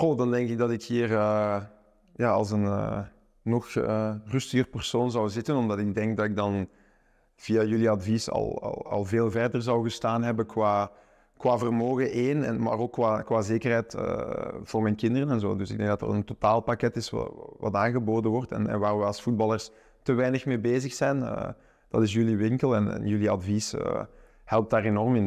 Goh, dan denk ik dat ik hier eh, ja, als een eh, nog uh, rustiger persoon zou zitten, omdat ik denk dat ik dan via jullie advies al, al, veel verder zou gestaan hebben qua, qua vermogen één, en, maar ook qua, qua zekerheid voor mijn kinderen en zo. Dus ik denk dat er een totaalpakket is wat, wat aangeboden wordt en, en, waar we als voetballers te weinig mee bezig zijn. dat is jullie winkel en, en jullie advies helpt daar enorm in.